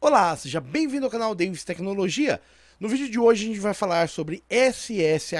Olá, seja bem-vindo ao canal Davis Tecnologia. No vídeo de hoje a gente vai falar sobre SSH,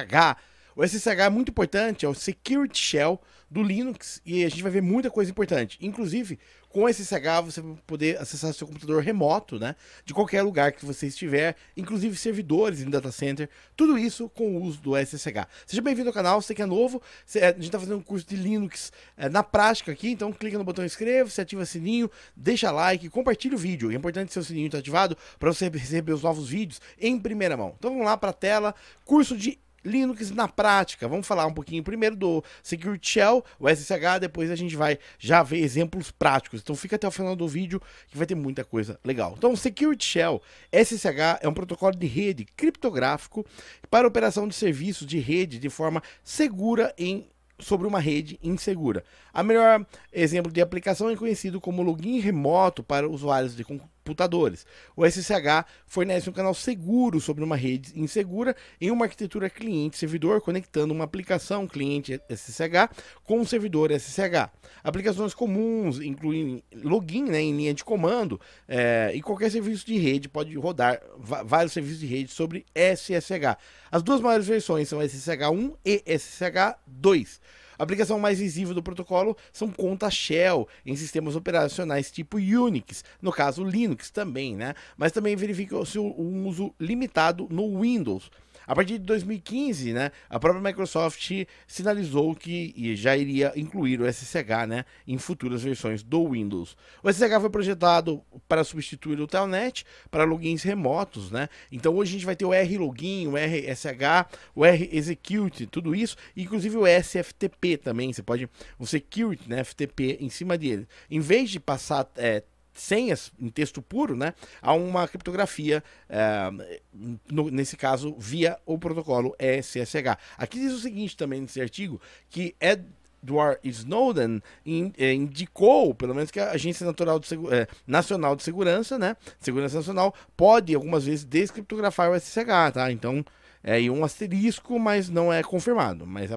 o SSH é muito importante, é o Security Shell do Linux, e a gente vai ver muita coisa importante. Inclusive, com o SSH você vai poder acessar seu computador remoto, né? De qualquer lugar que você estiver, inclusive servidores em data center, tudo isso com o uso do SSH. Seja bem-vindo ao canal, você que é novo, você, é, a gente está fazendo um curso de Linux é, na prática aqui, então clica no botão inscreva-se, ativa o sininho, deixa like, compartilha o vídeo. É importante seu sininho estar tá ativado para você receber os novos vídeos em primeira mão. Então vamos lá para a tela, curso de Linux na prática. Vamos falar um pouquinho primeiro do Security Shell, o SSH, depois a gente vai já ver exemplos práticos. Então fica até o final do vídeo que vai ter muita coisa legal. Então, Security Shell, SSH é um protocolo de rede criptográfico para operação de serviços de rede de forma segura em sobre uma rede insegura. A melhor exemplo de aplicação é conhecido como login remoto para usuários de computadores. O SSH fornece um canal seguro sobre uma rede insegura em uma arquitetura cliente-servidor, conectando uma aplicação cliente SSH com um servidor SSH. Aplicações comuns incluem login né, em linha de comando é, e qualquer serviço de rede pode rodar vários serviços de rede sobre SSH. As duas maiores versões são SSH1 e SSH2. A aplicação mais visível do protocolo são contas shell em sistemas operacionais tipo Unix, no caso Linux também, né? Mas também verifica o seu uso limitado no Windows. A partir de 2015, né, a própria Microsoft sinalizou que já iria incluir o SSH né, em futuras versões do Windows. O SSH foi projetado para substituir o Telnet para logins remotos, né? Então hoje a gente vai ter o R-Login, o RSH, o R-Execute, tudo isso, inclusive o SFTP também, você pode, o Security, né, FTP em cima dele. Em vez de passar é, senhas em texto puro, né, a uma criptografia, é, no, nesse caso, via o protocolo SSH. Aqui diz o seguinte também nesse artigo, que é Edward Snowden eh, indicou, pelo menos que a Agência Natural de Segu eh, Nacional de Segurança, né, Segurança Nacional, pode algumas vezes descriptografar o SSH, tá? Então, é um asterisco, mas não é confirmado, mas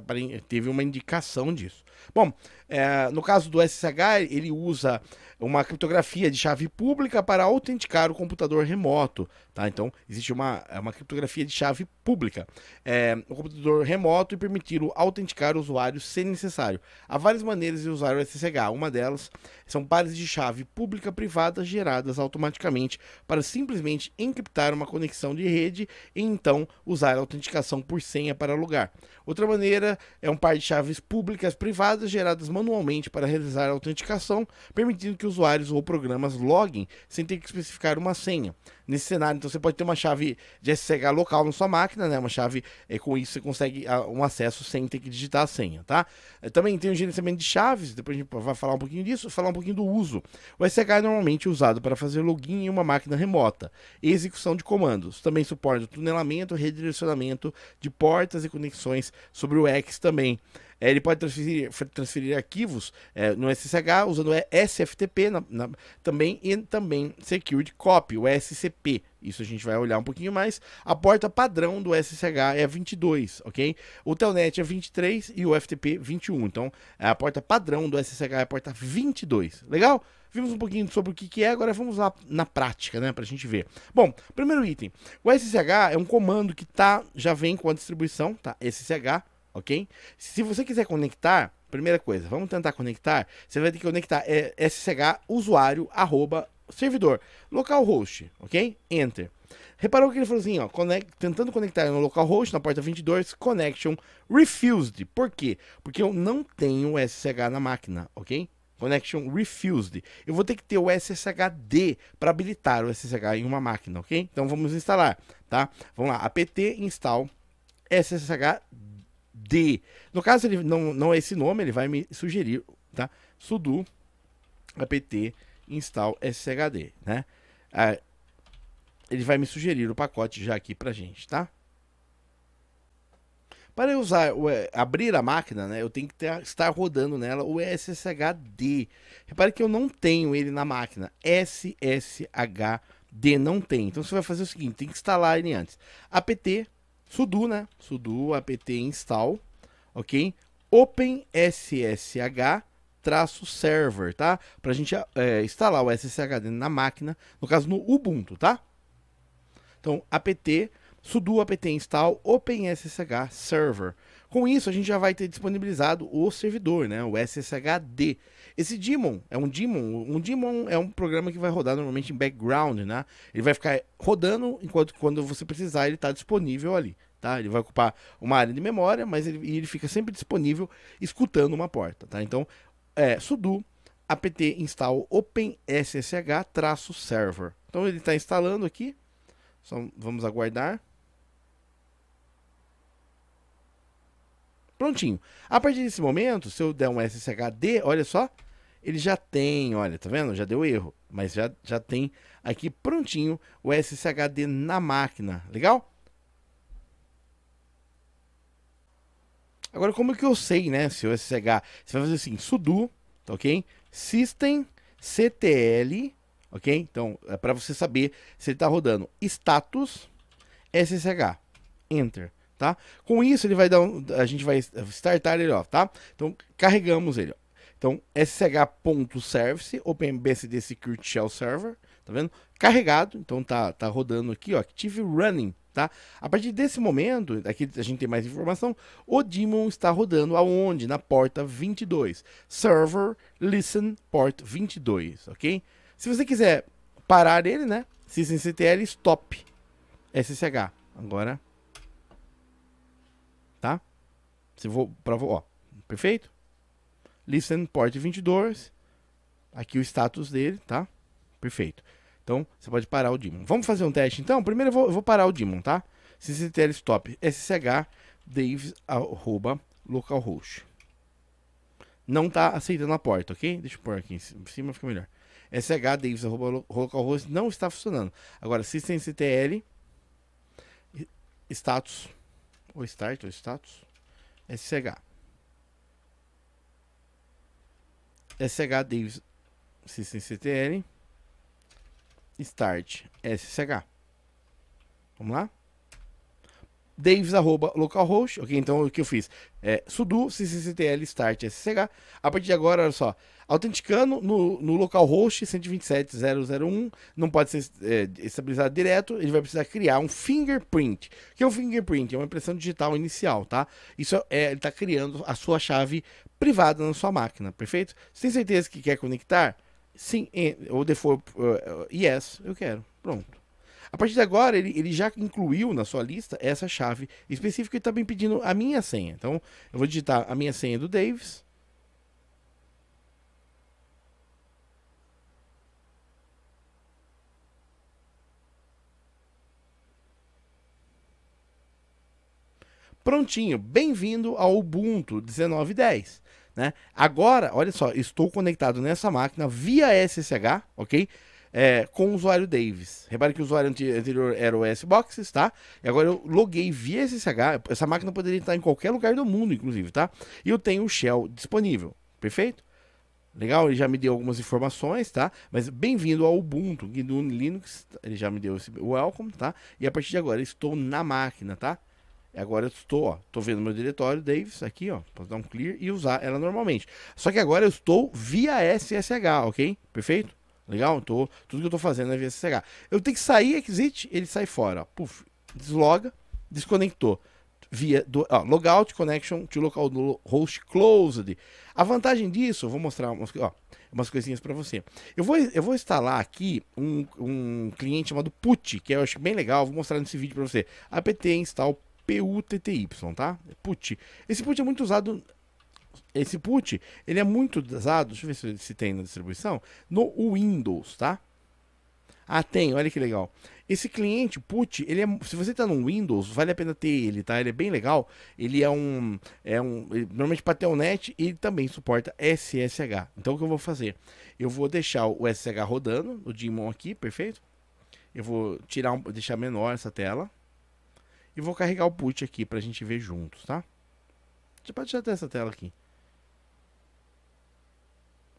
teve uma indicação disso. Bom, é, no caso do SSH, ele usa uma criptografia de chave pública para autenticar o computador remoto. Tá? Então, existe uma, é uma criptografia de chave pública. É, o computador remoto e permitir o autenticar o usuário sem necessário. Há várias maneiras de usar o SSH. Uma delas são pares de chave pública privada geradas automaticamente para simplesmente encriptar uma conexão de rede e então usar a autenticação por senha para alugar. Outra maneira é um par de chaves públicas privadas geradas manualmente manualmente para realizar a autenticação, permitindo que usuários ou programas loguem sem ter que especificar uma senha nesse cenário. Então você pode ter uma chave de SSH local na sua máquina, né? Uma chave é, com isso você consegue ah, um acesso sem ter que digitar a senha, tá? Também tem o gerenciamento de chaves, depois a gente vai falar um pouquinho disso, falar um pouquinho do uso. O SSH é normalmente usado para fazer login em uma máquina remota, execução de comandos, também suporta tunelamento, redirecionamento de portas e conexões sobre o X também eh, ele pode transferir, transferir arquivos é, no SSH usando SFTP na, na, também e também Secured Copy, o SCP P. Isso a gente vai olhar um pouquinho mais. A porta padrão do SSH é 22, ok? O Telnet é 23 e o FTP 21. Então, é a porta padrão do SSH é a porta 22. Legal? Vimos um pouquinho sobre o que, que é, agora vamos lá na prática, né, pra gente ver. Bom, primeiro item. O SSH é um comando que tá, já vem com a distribuição, tá? SSH, ok? Se você quiser conectar, primeira coisa, vamos tentar conectar. Você vai ter que conectar é, ssh usuário arroba servidor, localhost, ok? Enter. Reparou que ele falou assim, ó, conect, tentando conectar no localhost, na porta 22, connection refused. Por quê? Porque eu não tenho SSH na máquina, ok? Connection refused. Eu vou ter que ter o SSHD para habilitar o SSH em uma máquina, ok? Então vamos instalar, tá? Vamos lá, apt install SSHD. No caso, ele não, não é esse nome, ele vai me sugerir, tá? sudo apt install SSHD, né? Ah, ele vai me sugerir o pacote já aqui para gente, tá? Para usar, eh, abrir a máquina, né, eu tenho que ter, estar rodando nela o SSHD. Repare que eu não tenho ele na máquina. SSHD não tem. Então você vai fazer o seguinte, tem que instalar ele antes. apt sudo, né? sudo apt install, ok? open ssh traço server, tá? Pra gente é, instalar o SSHD na máquina, no caso no Ubuntu, tá? Então, apt sudo apt install openssh server. Com isso, a gente já vai ter disponibilizado o servidor, né? O SSHD. Esse daemon é um daemon. Um daemon é um programa que vai rodar normalmente em background, né? Ele vai ficar rodando enquanto quando você precisar ele está disponível ali, tá? Ele vai ocupar uma área de memória, mas ele, ele fica sempre disponível escutando uma porta, tá? Então, é, sudo apt install openssh-server. Então ele está instalando aqui. Só vamos aguardar. Prontinho. A partir desse momento, se eu der um SSHD, olha só, ele já tem, olha, tá vendo? Já deu erro, mas já, já tem aqui prontinho o SSHD na máquina, legal? Agora, como é que eu sei, né, se o SSH... Você vai fazer assim, sudo, tá ok? System CTL, ok? Então, é para você saber se ele está rodando. Status SSH. Enter, tá? Com isso, ele vai dar um... A gente vai startar ele, ó, tá? Então, carregamos ele, ó. Então, ssh.service, OpenBSD Security Shell Server, tá vendo? Carregado, então tá, tá rodando aqui, ó, Active Running, Tá? A partir desse momento, aqui a gente tem mais informação, o daemon está rodando aonde? Na porta 22. Server listen port 22, ok? Se você quiser parar ele, né? SystemCTL stop SSH. Agora, tá? Se vou, pra, ó, perfeito? Listen port 22, aqui o status dele, tá? Perfeito. Então, você pode parar o Demon. Vamos fazer um teste, então? Primeiro eu vou, eu vou parar o Demon, tá? SSTL stop SSH daves arroba localhost. Não tá aceitando a porta, ok? Deixa eu pôr aqui em cima, fica melhor. SH davis arroba localhost não está funcionando. Agora, systemctl status ou start ou status SH SH davis systemctl start ssh. Vamos lá? Davis, arroba, localhost. Ok, então o que eu fiz? É, sudo cctl, start ssh. A partir de agora, olha só. Autenticando no, no localhost 127.0.0.1. Não pode ser é, estabilizado direto. Ele vai precisar criar um fingerprint. O que é um fingerprint? É uma impressão digital inicial, tá? Isso é, ele está criando a sua chave privada na sua máquina, perfeito? Você tem certeza que quer conectar? Sim, é, ou default uh, yes, eu quero. Pronto. A partir de agora, ele, ele já incluiu na sua lista essa chave específica e está me pedindo a minha senha. Então, eu vou digitar a minha senha do Davis. Prontinho, bem-vindo ao Ubuntu 1910. Né? Agora, olha só, estou conectado nessa máquina via SSH, ok? É, com o usuário Davis. Repare que o usuário anterior era o Sboxes, tá? E agora eu loguei via SSH. Essa máquina poderia estar em qualquer lugar do mundo, inclusive, tá? E eu tenho o Shell disponível, perfeito? Legal, ele já me deu algumas informações, tá? Mas bem-vindo ao Ubuntu, GNU Linux, ele já me deu esse welcome, tá? E a partir de agora estou na máquina, tá? Agora eu estou, ó, tô vendo meu diretório, Davis, aqui, ó, posso dar um clear e usar ela normalmente. Só que agora eu estou via SSH, ok? Perfeito? Legal? Tô, tudo que eu estou fazendo é via SSH. Eu tenho que sair é exit, ele sai fora, ó, puf, desloga, desconectou. Via do, ó, logout connection to local host closed. A vantagem disso, eu vou mostrar umas, ó, umas coisinhas para você. Eu vou, eu vou instalar aqui um, um cliente chamado PUT, que eu acho bem legal, vou mostrar nesse vídeo para você. apt install P-U-T-T-Y, tá? É put. Esse put é muito usado. Esse put, ele é muito usado. Deixa eu ver se, se tem na distribuição. No Windows, tá? Ah, tem, olha que legal. Esse cliente put, ele é, se você está no Windows, vale a pena ter ele, tá? Ele é bem legal. Ele é um, é um, ele, normalmente para telnet e também suporta SSH. Então o que eu vou fazer? Eu vou deixar o SSH rodando, o daemon aqui, perfeito? Eu vou tirar, um, deixar menor essa tela. E vou carregar o put aqui pra gente ver juntos, tá? Você pode tirar essa tela aqui.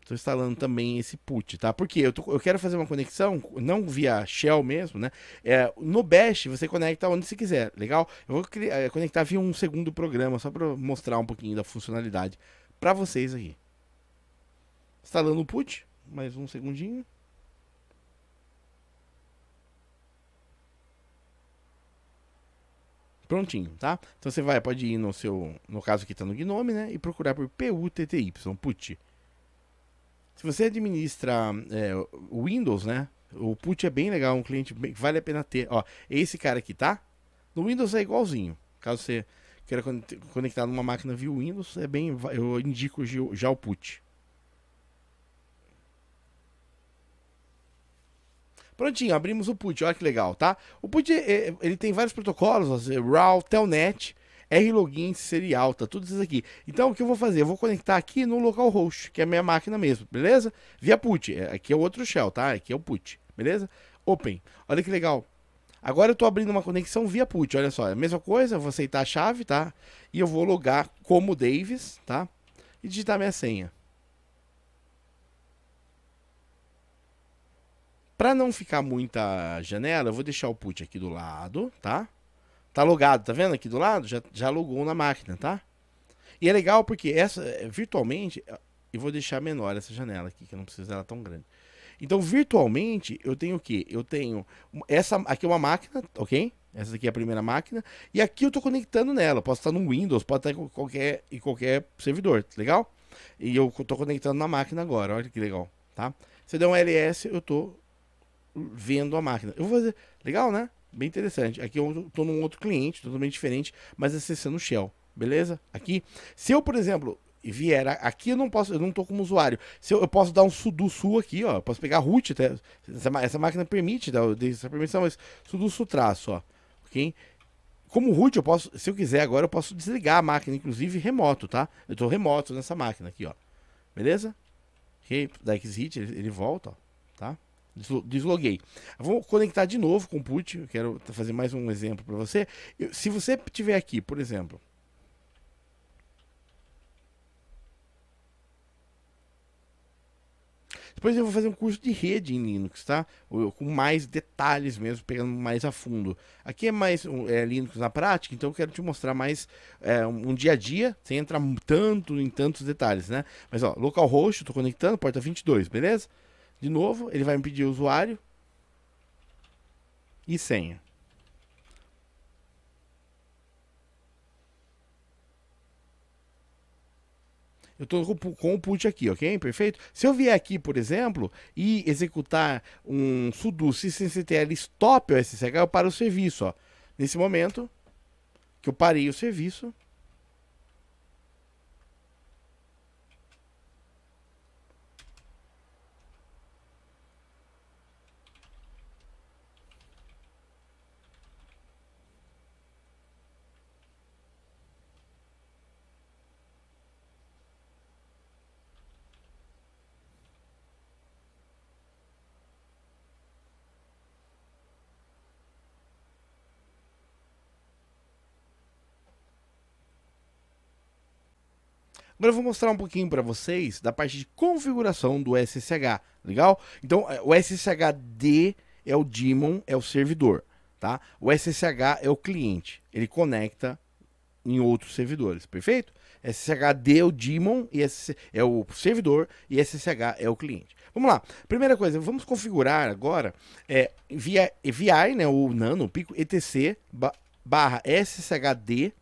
Estou instalando também esse put, tá? Porque eu, tô, eu quero fazer uma conexão, não via shell mesmo, né? É, no Bash você conecta onde você quiser, legal? Eu vou criar, é, conectar via um segundo programa, só para mostrar um pouquinho da funcionalidade para vocês aqui. Instalando o put, mais um segundinho. prontinho, tá? Então você vai, pode ir no seu, no caso que está no Gnome, né? E procurar por PUTTY, PUT. Se você administra é, Windows, né? O PUT é bem legal, um cliente bem, vale a pena ter. Ó, esse cara aqui, tá? No Windows é igualzinho. Caso você queira conectar numa máquina via Windows, é bem, eu indico já o PUT. Prontinho, abrimos o PUT, olha que legal, tá? O PUT, é, é, ele tem vários protocolos, é RAW, Telnet, R-Login, Serial, tá tudo isso aqui. Então, o que eu vou fazer? Eu vou conectar aqui no localhost, que é a minha máquina mesmo, beleza? Via PUT, aqui é o outro shell, tá? Aqui é o PUT, beleza? Open, olha que legal. Agora eu tô abrindo uma conexão via PUT, olha só, é a mesma coisa, eu vou aceitar a chave, tá? E eu vou logar como Davis, tá? E digitar minha senha. Para não ficar muita janela, eu vou deixar o put aqui do lado, tá? Tá logado, tá vendo aqui do lado? Já, já logou na máquina, tá? E é legal porque essa, é, virtualmente, eu vou deixar menor essa janela aqui, que eu não preciso dela tão grande. Então, virtualmente, eu tenho o quê? Eu tenho essa aqui é uma máquina, ok? Essa aqui é a primeira máquina. E aqui eu tô conectando nela. Posso estar no Windows, pode estar em qualquer, em qualquer servidor, tá legal? E eu tô conectando na máquina agora, olha que legal, tá? Se eu der um LS, eu tô vendo a máquina. Eu vou fazer. Legal, né? Bem interessante. Aqui eu estou num outro cliente, totalmente diferente, mas acessando o Shell. Beleza? Aqui. Se eu, por exemplo, vier aqui, eu não posso, eu não tô como usuário. Se eu, eu posso dar um sudo su aqui, ó. Eu posso pegar root até. Essa, essa máquina permite dar essa permissão, mas sudo su traço, ó. Ok? Como root, eu posso, se eu quiser agora, eu posso desligar a máquina, inclusive remoto, tá? Eu estou remoto nessa máquina aqui, ó. Beleza? Ok? Da exit, ele, ele volta, ó. Tá? desloguei. Vou conectar de novo com o put, eu quero fazer mais um exemplo para você. Eu, se você tiver aqui, por exemplo, Depois eu vou fazer um curso de rede em Linux, tá? Com mais detalhes mesmo, pegando mais a fundo. Aqui é mais é, Linux na prática, então eu quero te mostrar mais é, um dia a dia, sem entrar tanto em tantos detalhes, né? Mas ó, localhost, estou conectando, porta 22, beleza? De novo, ele vai me pedir usuário e senha. Eu estou com o put aqui, ok? Perfeito? Se eu vier aqui, por exemplo, e executar um sudo systemctl stop o SSH, eu paro o serviço, ó. Nesse momento que eu parei o serviço, Agora eu vou mostrar um pouquinho para vocês da parte de configuração do SSH, legal? Então, é, o SSHD é o daemon, é o servidor, tá? O SSH é o cliente, ele conecta em outros servidores, perfeito? SSHD é o daemon e é o servidor e SSH é o cliente. Vamos lá. Primeira coisa, vamos configurar agora é, via VI, né, o nano, o pico etc barra SSHD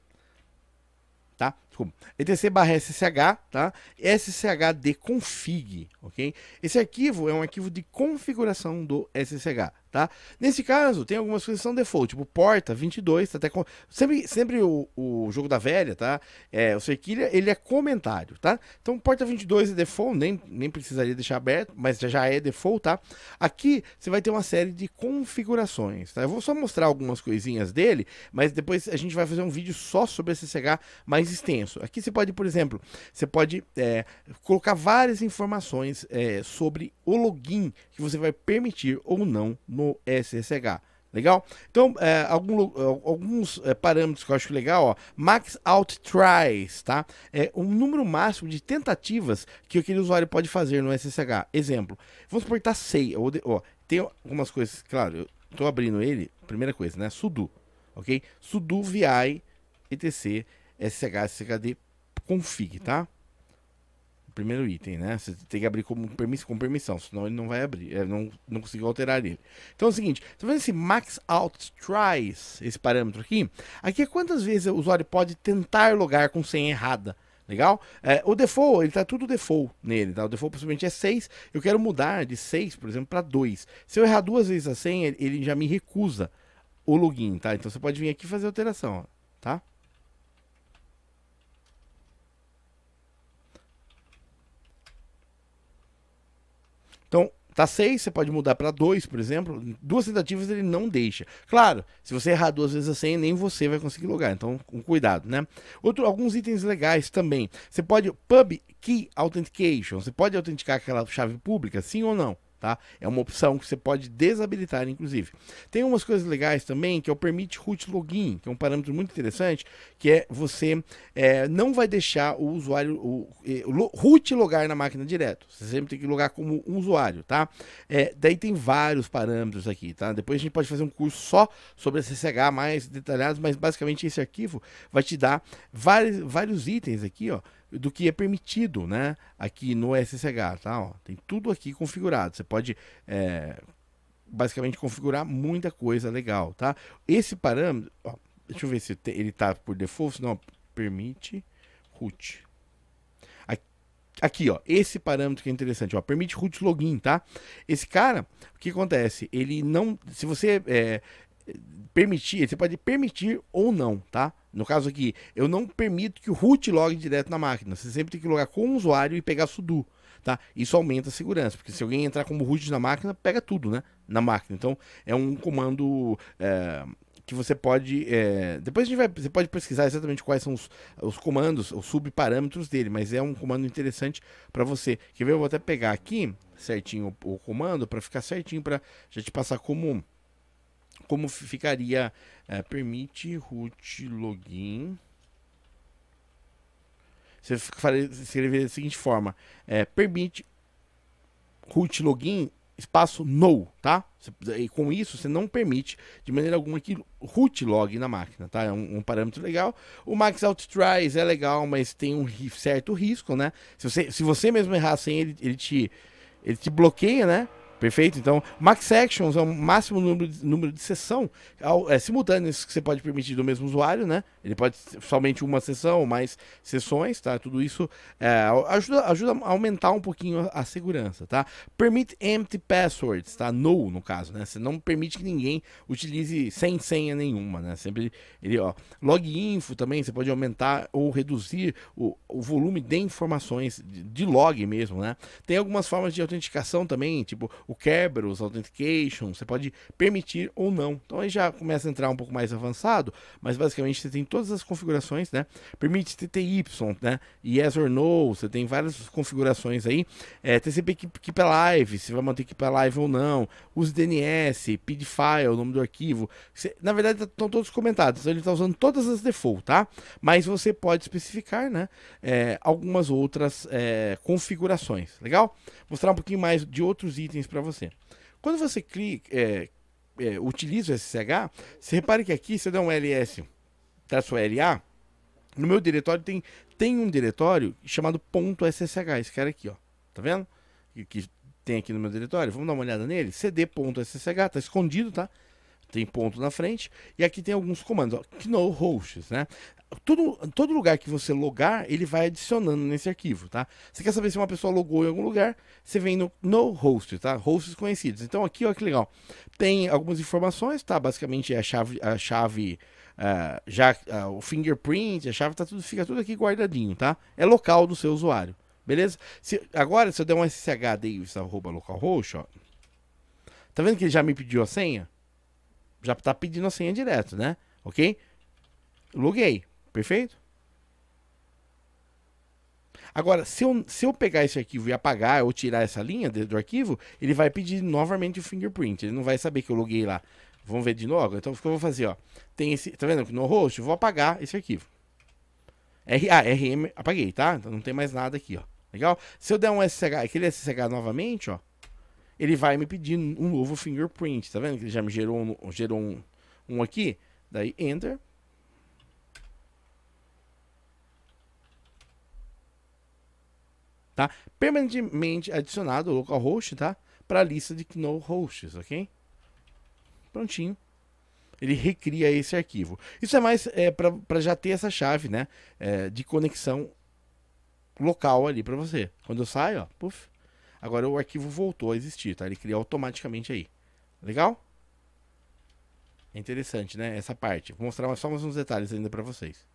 desculpa, etc barra ssh, tá? sshd config, ok? Esse arquivo é um arquivo de configuração do ssh. Tá? Nesse caso, tem algumas coisas que são default, tipo porta 22, tá até com... sempre, sempre o, o jogo da velha, tá? É, o Sequilha, ele é comentário, tá? Então porta 22 é default, nem, nem precisaria deixar aberto, mas já, já é default, tá? Aqui você vai ter uma série de configurações, tá? Eu vou só mostrar algumas coisinhas dele, mas depois a gente vai fazer um vídeo só sobre SSH mais extenso. Aqui você pode, por exemplo, você pode é, colocar várias informações é, sobre o login que você vai permitir ou não mudar no SSH. Legal? Então, é, algum, alguns é, parâmetros que eu acho legal, ó, max out tries, tá? É o número máximo de tentativas que aquele usuário pode fazer no SSH. Exemplo, vamos supor que tá 6, ó, tem algumas coisas, claro, eu tô abrindo ele, primeira coisa, né, sudo, ok? sudo vi etc ssh sshd config, tá? primeiro item, né? Você tem que abrir com, permissão, com permissão, senão ele não vai abrir, é, não, não consigo alterar ele. Então é o seguinte, você tá vendo esse max out tries, esse parâmetro aqui? Aqui é quantas vezes o usuário pode tentar logar com senha errada, legal? É, o default, ele tá tudo default nele, tá? O default possivelmente é 6, eu quero mudar de 6, por exemplo, para 2. Se eu errar duas vezes a senha, ele já me recusa o login, tá? Então você pode vir aqui fazer alteração, ó, tá? Tá 6, você pode mudar para 2, por exemplo. Duas tentativas ele não deixa. Claro, se você errar duas vezes a senha, nem você vai conseguir logar. Então, com cuidado, né? Outro, alguns itens legais também. Você pode pub key authentication. Você pode autenticar aquela chave pública, sim ou não? Tá? É uma opção que você pode desabilitar, inclusive. Tem umas coisas legais também, que é o Permit Root Login, que é um parâmetro muito interessante, que é você é, não vai deixar o usuário, o, o, root logar na máquina direto. Você sempre tem que logar como um usuário, tá? É, daí tem vários parâmetros aqui, tá? Depois a gente pode fazer um curso só sobre SSH mais detalhado, mas basicamente esse arquivo vai te dar vários, vários itens aqui, ó, do que é permitido, né? Aqui no SSH, tá? Ó, tem tudo aqui configurado. Você pode é, basicamente configurar muita coisa legal, tá? Esse parâmetro, ó, deixa eu ver se ele está por default, se não, permite root. Aqui, ó, esse parâmetro que é interessante, ó, permite root login, tá? Esse cara, o que acontece? Ele não, se você é, permitir, você pode permitir ou não, tá? No caso aqui, eu não permito que o root logue direto na máquina. Você sempre tem que logar com o usuário e pegar sudo tá? Isso aumenta a segurança, porque se alguém entrar como root na máquina, pega tudo, né? Na máquina. Então, é um comando é, que você pode... É, depois a gente vai... Você pode pesquisar exatamente quais são os, os comandos, os subparâmetros dele, mas é um comando interessante para você. Quer ver? Eu vou até pegar aqui certinho o, o comando para ficar certinho, para já te passar como... Como ficaria, é, permite root login, você escreveria da seguinte forma: é, permite root login espaço no, tá? E com isso você não permite de maneira alguma que root log na máquina, tá? É um, um parâmetro legal. O max out tries é legal, mas tem um certo risco, né? Se você, se você mesmo errar sem assim, ele, ele te ele te bloqueia, né? Perfeito? Então, max actions é o máximo número de, número de sessão é, simultâneas que você pode permitir do mesmo usuário, né? Ele pode somente uma sessão ou mais sessões, tá? Tudo isso é, ajuda, ajuda a aumentar um pouquinho a, a, segurança, tá? Permit empty passwords, tá? No, no caso, né? Você não permite que ninguém utilize sem senha nenhuma, né? Sempre ele, ó. Log info também, você pode aumentar ou reduzir o, o volume de informações, de, de log mesmo, né? Tem algumas formas de autenticação também, tipo o Kerber, os authentication, você pode permitir ou não. Então aí já começa a entrar um pouco mais avançado, mas basicamente você tem todas as configurações, né? Permite TTY, né? Yes or no, você tem várias configurações aí. É, TCP keep, keep Alive, se vai manter Keep live ou não, use DNS, PID file, o nome do arquivo. Você, na verdade estão tá, todos comentados, então ele está usando todas as default, tá? Mas você pode especificar, né? É, algumas outras é, configurações, legal? Vou mostrar um pouquinho mais de outros itens para para você. Quando você clica, é, é, utiliza o SSH, você repare que aqui você dá um ls traço LA, no meu diretório tem, tem um diretório chamado .ssh, esse cara aqui, ó. Tá vendo? Que, que tem aqui no meu diretório. Vamos dar uma olhada nele. cd.ssh, tá escondido, tá? tem ponto na frente, e aqui tem alguns comandos, ó, know hosts, né? Todo todo lugar que você logar, ele vai adicionando nesse arquivo, tá? Você quer saber se uma pessoa logou em algum lugar, você vem no, no host, tá? Hosts conhecidos. Então aqui, ó, que legal. Tem algumas informações, tá? Basicamente é a chave, a chave uh, já uh, o fingerprint, a chave tá tudo, fica tudo aqui guardadinho, tá? É local do seu usuário, beleza? Se, agora, se eu der um ssh davis arroba localhost, ó, tá vendo que ele já me pediu a senha? Já tá pedindo a senha direto, né? Ok? Loguei. Perfeito? Agora, se eu, se eu pegar esse arquivo e apagar ou tirar essa linha do arquivo, ele vai pedir novamente o fingerprint. Ele não vai saber que eu loguei lá. Vamos ver de novo? Então, o que eu vou fazer? Ó. Tem esse, tá vendo? No host, eu vou apagar esse arquivo. R, R M apaguei, tá? Então não tem mais nada aqui, ó. Legal? Se eu der um SSH, aquele SSH novamente, ó ele vai me pedir um novo fingerprint. Tá vendo que ele já me gerou um, gerou um, um aqui? Daí Enter. Tá? Permanentemente adicionado localhost, tá? Para a lista de no hosts, ok? Prontinho. Ele recria esse arquivo. Isso é mais é, para já ter essa chave, né? É, de conexão local ali para você. Quando eu saio, ó, puff, Agora o arquivo voltou a existir, tá? Ele cria automaticamente aí. Legal? É interessante, né? Essa parte. Vou mostrar só mais uns detalhes ainda para vocês.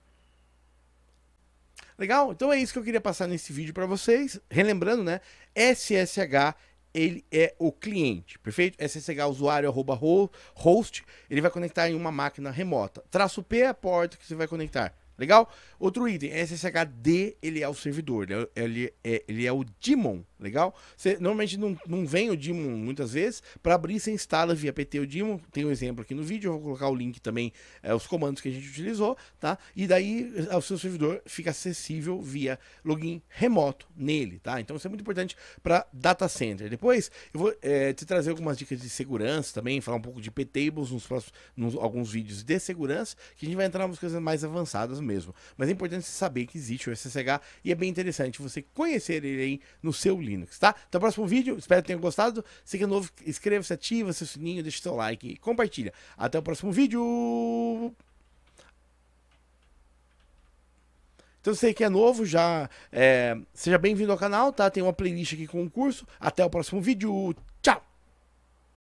Legal? Então é isso que eu queria passar nesse vídeo para vocês. Relembrando, né? SSH ele é o cliente, perfeito? SSH usuário arroba host, ele vai conectar em uma máquina remota. Traço P é a porta que você vai conectar. Legal? Outro item, SSHD, ele é o servidor, ele é, ele é, ele é o daemon Legal? Você normalmente não, não vem o Dimo muitas vezes. Para abrir, você instala via PT o Dimo. Tem um exemplo aqui no vídeo. Eu vou colocar o link também, é, os comandos que a gente utilizou, tá? E daí o seu servidor fica acessível via login remoto nele, tá? Então isso é muito importante para data center. Depois eu vou é, te trazer algumas dicas de segurança também, falar um pouco de ptables nos próximos nos, alguns vídeos de segurança, que a gente vai entrar nas coisas mais avançadas mesmo. Mas é importante saber que existe o SSH e é bem interessante você conhecer ele aí no seu Linux, tá? Até o próximo vídeo, espero que tenham gostado. Se é novo, inscreva-se, ativa seu sininho, deixa seu like e compartilha. Até o próximo vídeo! Então você que é novo, já é, seja bem-vindo ao canal, tá? Tem uma playlist aqui com o curso. Até o próximo vídeo. Tchau!